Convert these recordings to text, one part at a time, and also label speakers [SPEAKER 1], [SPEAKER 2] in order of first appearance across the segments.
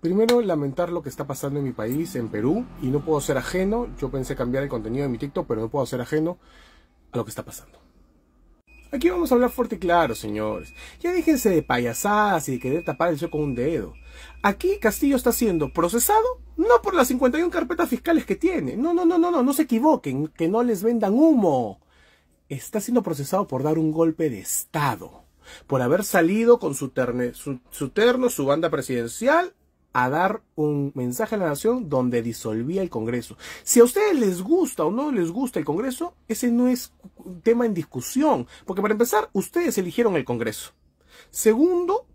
[SPEAKER 1] Primero, lamentar lo que está pasando en mi país, en Perú, y no puedo ser ajeno. Yo pensé cambiar el contenido de mi TikTok, pero no puedo ser ajeno a lo que está pasando. Aquí vamos a hablar fuerte y claro, señores. Ya déjense de payasadas y de querer tapar el show con un dedo. Aquí Castillo está siendo procesado, no por las 51 carpetas fiscales que tiene. No, no, no, no, no, no se equivoquen, que no les vendan humo. Está siendo procesado por dar un golpe de Estado por haber salido con su, terno, su banda presidencial, a dar un mensaje a la nación donde disolvía el Congreso. Si a ustedes les gusta o no les gusta el Congreso, ese no es tema en discusión, porque para empezar, ustedes eligieron el Congreso. Segundo,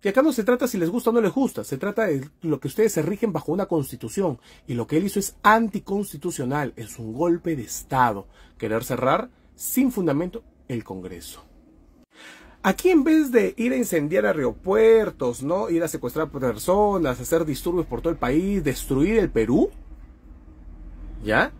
[SPEAKER 1] que acá no se trata si les gusta o no les gusta, se trata de lo que ustedes se rigen bajo una constitución, y lo que él hizo es anticonstitucional, es un golpe de Estado, querer cerrar sin fundamento el Congreso. Aquí en vez de ir a incendiar aeropuertos, ¿no? Ir a secuestrar personas, hacer disturbios por todo el país, destruir el Perú. ¿Ya?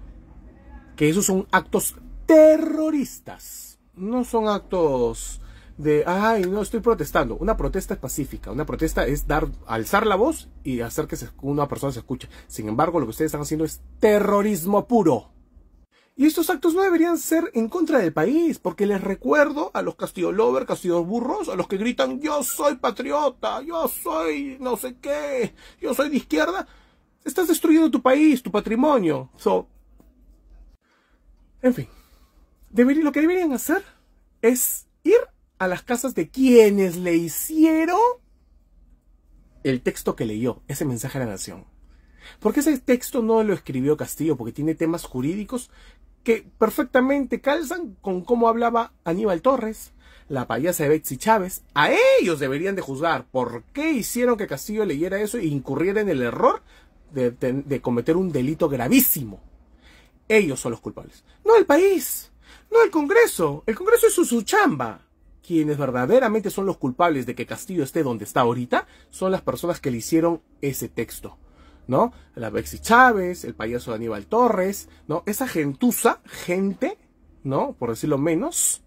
[SPEAKER 1] Que esos son actos terroristas. No son actos de, ay, no estoy protestando. Una protesta es pacífica. Una protesta es dar, alzar la voz y hacer que una persona se escuche. Sin embargo, lo que ustedes están haciendo es terrorismo puro. Y estos actos no deberían ser en contra del país, porque les recuerdo a los Castillo Lover, Castillo Burros, a los que gritan yo soy patriota, yo soy no sé qué, yo soy de izquierda, estás destruyendo tu país, tu patrimonio. So, en fin, lo que deberían hacer es ir a las casas de quienes le hicieron el texto que leyó, ese mensaje a la nación. Porque ese texto no lo escribió Castillo, porque tiene temas jurídicos que perfectamente calzan con cómo hablaba Aníbal Torres, la payasa de Betsy Chávez. A ellos deberían de juzgar por qué hicieron que Castillo leyera eso e incurriera en el error de, cometer un delito gravísimo. Ellos son los culpables, no el país. No el Congreso. El Congreso es su, su, chamba. Quienes verdaderamente son los culpables de que Castillo esté donde está ahorita son las personas que le hicieron ese texto. ¿no? La Bexi Chávez, el payaso Aníbal Torres, ¿no? Esa gentuza, gente, ¿no? Por decirlo menos,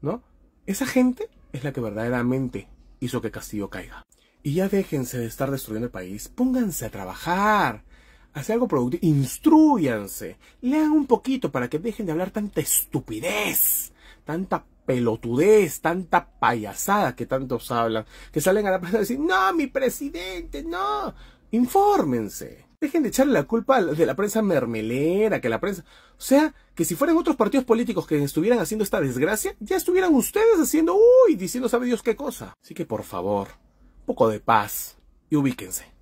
[SPEAKER 1] ¿no? Esa gente es la que verdaderamente hizo que Castillo caiga. Y ya déjense de estar destruyendo el país, pónganse a trabajar, hacer algo productivo, instruyanse, lean un poquito para que dejen de hablar tanta estupidez, tanta pelotudez, tanta payasada que tantos hablan, que salen a la plaza y dicen no, mi presidente, no infórmense. Dejen de echarle la culpa de la prensa mermelera, que la prensa... O sea, que si fueran otros partidos políticos que estuvieran haciendo esta desgracia, ya estuvieran ustedes haciendo, uy, diciendo sabe Dios qué cosa. Así que por favor, un poco de paz y ubíquense.